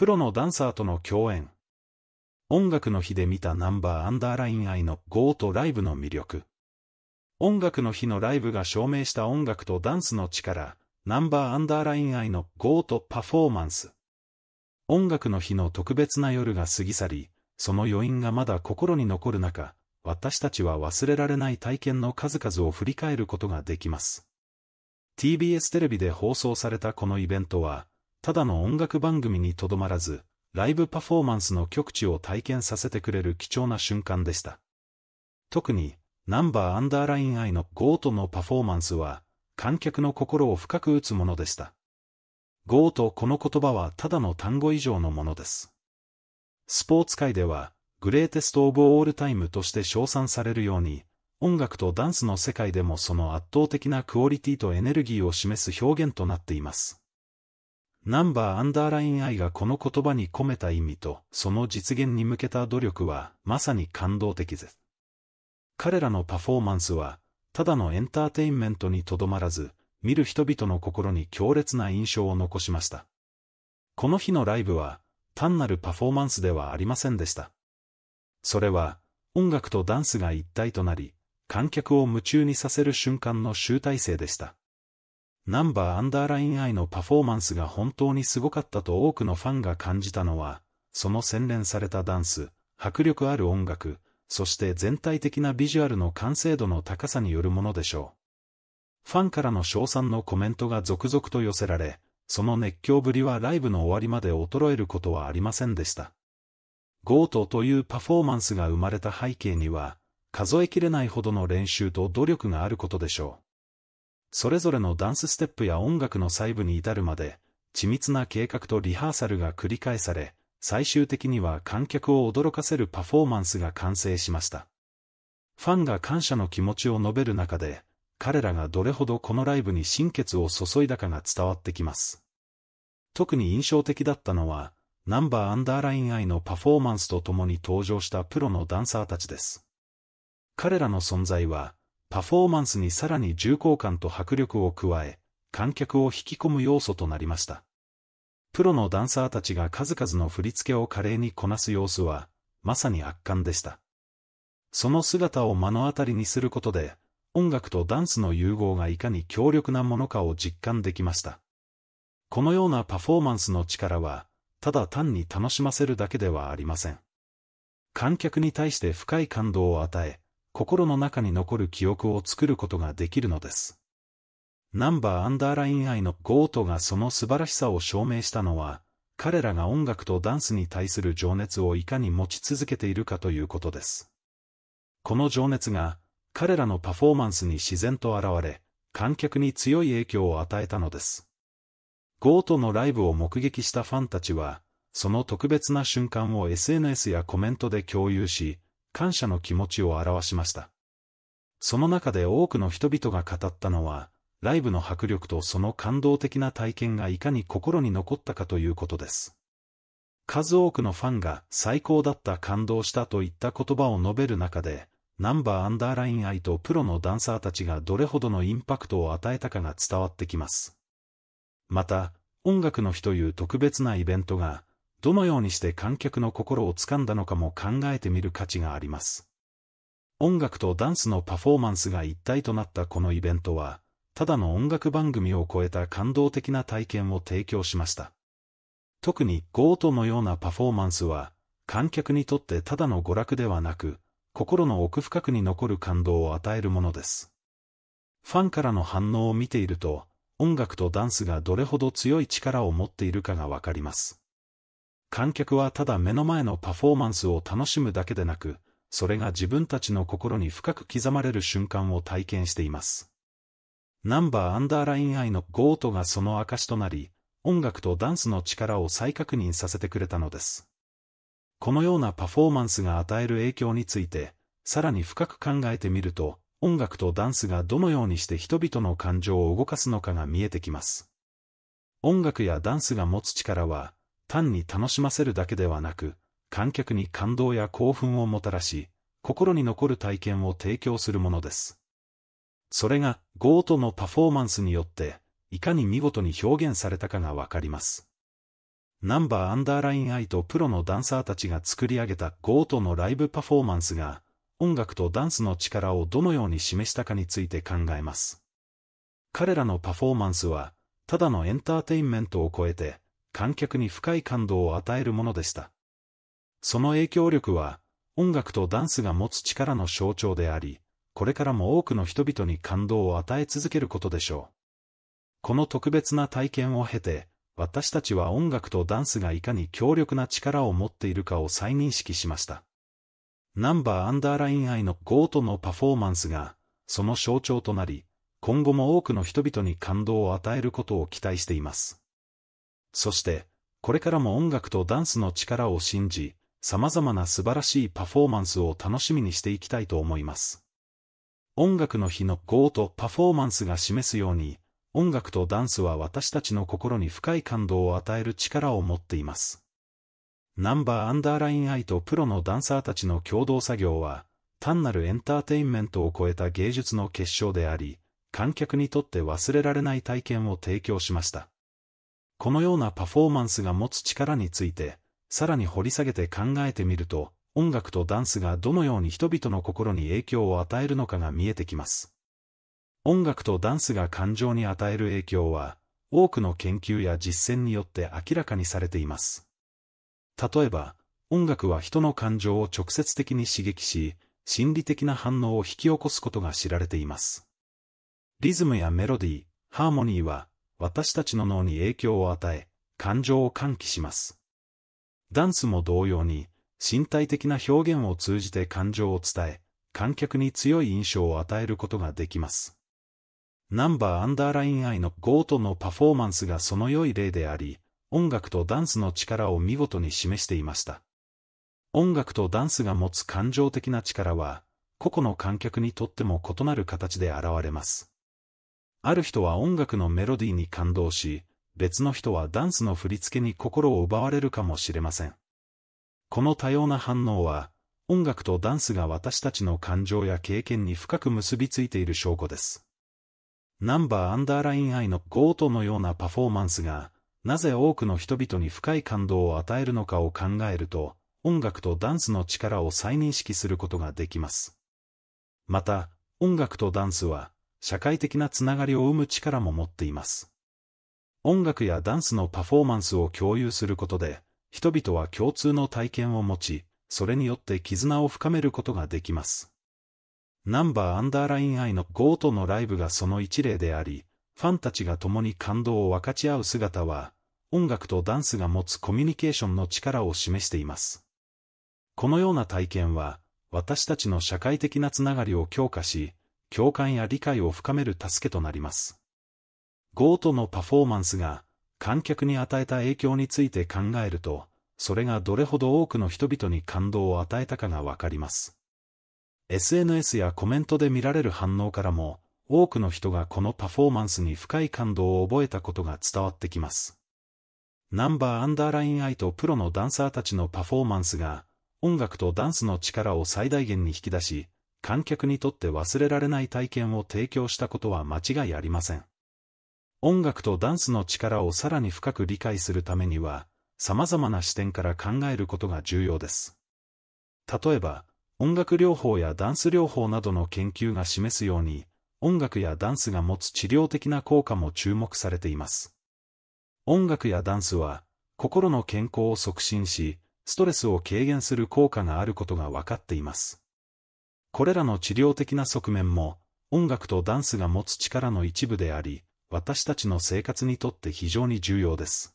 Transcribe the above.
プロのダンサーとの共演。音楽の日で見たナンバーアンダーライン愛の GO とライブの魅力。音楽の日のライブが証明した音楽とダンスの力、ナンバーアンダーライン愛の GO とパフォーマンス。音楽の日の特別な夜が過ぎ去り、その余韻がまだ心に残る中、私たちは忘れられない体験の数々を振り返ることができます。TBS テレビで放送されたこのイベントは、ただの音楽番組にとどまらず、ライブパフォーマンスの極致を体験させてくれる貴重な瞬間でした。特に、ナンバーアンダーラインイのゴートのパフォーマンスは、観客の心を深く打つものでした。ゴートこの言葉はただの単語以上のものです。スポーツ界では、グレーテスト・オブ・オールタイムとして称賛されるように、音楽とダンスの世界でもその圧倒的なクオリティとエネルギーを示す表現となっています。ナンバーアンダーライン愛がこの言葉に込めた意味と、その実現に向けた努力は、まさに感動的です。彼らのパフォーマンスは、ただのエンターテインメントにとどまらず、見る人々の心に強烈な印象を残しました。この日のライブは、単なるパフォーマンスではありませんでした。それは、音楽とダンスが一体となり、観客を夢中にさせる瞬間の集大成でした。ナンバーアンダーライン I のパフォーマンスが本当にすごかったと多くのファンが感じたのは、その洗練されたダンス、迫力ある音楽、そして全体的なビジュアルの完成度の高さによるものでしょう。ファンからの称賛のコメントが続々と寄せられ、その熱狂ぶりはライブの終わりまで衰えることはありませんでした。ゴートというパフォーマンスが生まれた背景には、数えきれないほどの練習と努力があることでしょう。それぞれのダンスステップや音楽の細部に至るまで、緻密な計画とリハーサルが繰り返され、最終的には観客を驚かせるパフォーマンスが完成しました。ファンが感謝の気持ちを述べる中で、彼らがどれほどこのライブに心血を注いだかが伝わってきます。特に印象的だったのは、ナンバーアンダーライン愛のパフォーマンスと共に登場したプロのダンサーたちです。彼らの存在は、パフォーマンスにさらに重厚感と迫力を加え、観客を引き込む要素となりました。プロのダンサーたちが数々の振り付けを華麗にこなす様子は、まさに圧巻でした。その姿を目の当たりにすることで、音楽とダンスの融合がいかに強力なものかを実感できました。このようなパフォーマンスの力は、ただ単に楽しませるだけではありません。観客に対して深い感動を与え、心の中に残る記憶を作ることができるのです。ナンバーアンダーライン愛のゴートがその素晴らしさを証明したのは、彼らが音楽とダンスに対する情熱をいかに持ち続けているかということです。この情熱が、彼らのパフォーマンスに自然と現れ、観客に強い影響を与えたのです。ゴートのライブを目撃したファンたちは、その特別な瞬間を SNS やコメントで共有し、感謝の気持ちを表しました。その中で多くの人々が語ったのは、ライブの迫力とその感動的な体験がいかに心に残ったかということです。数多くのファンが最高だった感動したといった言葉を述べる中で、ナンバーアンダーライン愛とプロのダンサーたちがどれほどのインパクトを与えたかが伝わってきます。また、音楽の日という特別なイベントが、どのようにして観客の心をつかんだのかも考えてみる価値があります。音楽とダンスのパフォーマンスが一体となったこのイベントは、ただの音楽番組を超えた感動的な体験を提供しました。特にゴートのようなパフォーマンスは、観客にとってただの娯楽ではなく、心の奥深くに残る感動を与えるものです。ファンからの反応を見ていると、音楽とダンスがどれほど強い力を持っているかがわかります。観客はただ目の前のパフォーマンスを楽しむだけでなく、それが自分たちの心に深く刻まれる瞬間を体験しています。ナンバーアンダーライン愛のゴートがその証となり、音楽とダンスの力を再確認させてくれたのです。このようなパフォーマンスが与える影響について、さらに深く考えてみると、音楽とダンスがどのようにして人々の感情を動かすのかが見えてきます。音楽やダンスが持つ力は、単に楽しませるだけではなく、観客に感動や興奮をもたらし、心に残る体験を提供するものです。それが、ゴートのパフォーマンスによって、いかに見事に表現されたかがわかります。ナンバーアンダーライン愛とプロのダンサーたちが作り上げたゴートのライブパフォーマンスが、音楽とダンスの力をどのように示したかについて考えます。彼らのパフォーマンスは、ただのエンターテインメントを超えて、観客に深い感動を与えるものでした。その影響力は、音楽とダンスが持つ力の象徴であり、これからも多くの人々に感動を与え続けることでしょう。この特別な体験を経て、私たちは音楽とダンスがいかに強力な力を持っているかを再認識しました。ナンバーアンダーライン愛のゴートのパフォーマンスが、その象徴となり、今後も多くの人々に感動を与えることを期待しています。そして、これからも音楽とダンスの力を信じ、様々な素晴らしいパフォーマンスを楽しみにしていきたいと思います。音楽の日の Go とパフォーマンスが示すように、音楽とダンスは私たちの心に深い感動を与える力を持っています。ナンバーアンダーライン I とプロのダンサーたちの共同作業は、単なるエンターテインメントを超えた芸術の結晶であり、観客にとって忘れられない体験を提供しました。このようなパフォーマンスが持つ力について、さらに掘り下げて考えてみると、音楽とダンスがどのように人々の心に影響を与えるのかが見えてきます。音楽とダンスが感情に与える影響は、多くの研究や実践によって明らかにされています。例えば、音楽は人の感情を直接的に刺激し、心理的な反応を引き起こすことが知られています。リズムやメロディー、ハーモニーは、私たちの脳に影響を与え、感情を喚起します。ダンスも同様に、身体的な表現を通じて感情を伝え、観客に強い印象を与えることができます。ナンバーアンダーライン愛のゴートのパフォーマンスがその良い例であり、音楽とダンスの力を見事に示していました。音楽とダンスが持つ感情的な力は、個々の観客にとっても異なる形で現れます。ある人は音楽のメロディーに感動し、別の人はダンスの振り付けに心を奪われるかもしれません。この多様な反応は、音楽とダンスが私たちの感情や経験に深く結びついている証拠です。ナンバーアンダーライン愛のゴートのようなパフォーマンスが、なぜ多くの人々に深い感動を与えるのかを考えると、音楽とダンスの力を再認識することができます。また、音楽とダンスは、社会的なつながりを生む力も持っています。音楽やダンスのパフォーマンスを共有することで、人々は共通の体験を持ち、それによって絆を深めることができます。ナンバーアンダーラインイのゴートのライブがその一例であり、ファンたちが共に感動を分かち合う姿は、音楽とダンスが持つコミュニケーションの力を示しています。このような体験は、私たちの社会的なつながりを強化し、共感や理解を深める助けとなります。ゴートのパフォーマンスが観客に与えた影響について考えると、それがどれほど多くの人々に感動を与えたかがわかります。SNS やコメントで見られる反応からも、多くの人がこのパフォーマンスに深い感動を覚えたことが伝わってきます。ナンバーアンダーライン愛とプロのダンサーたちのパフォーマンスが、音楽とダンスの力を最大限に引き出し、観客にとって忘れられない体験を提供したことは間違いありません。音楽とダンスの力をさらに深く理解するためには、様々な視点から考えることが重要です。例えば、音楽療法やダンス療法などの研究が示すように、音楽やダンスが持つ治療的な効果も注目されています。音楽やダンスは、心の健康を促進し、ストレスを軽減する効果があることが分かっています。これらの治療的な側面も、音楽とダンスが持つ力の一部であり、私たちの生活にとって非常に重要です。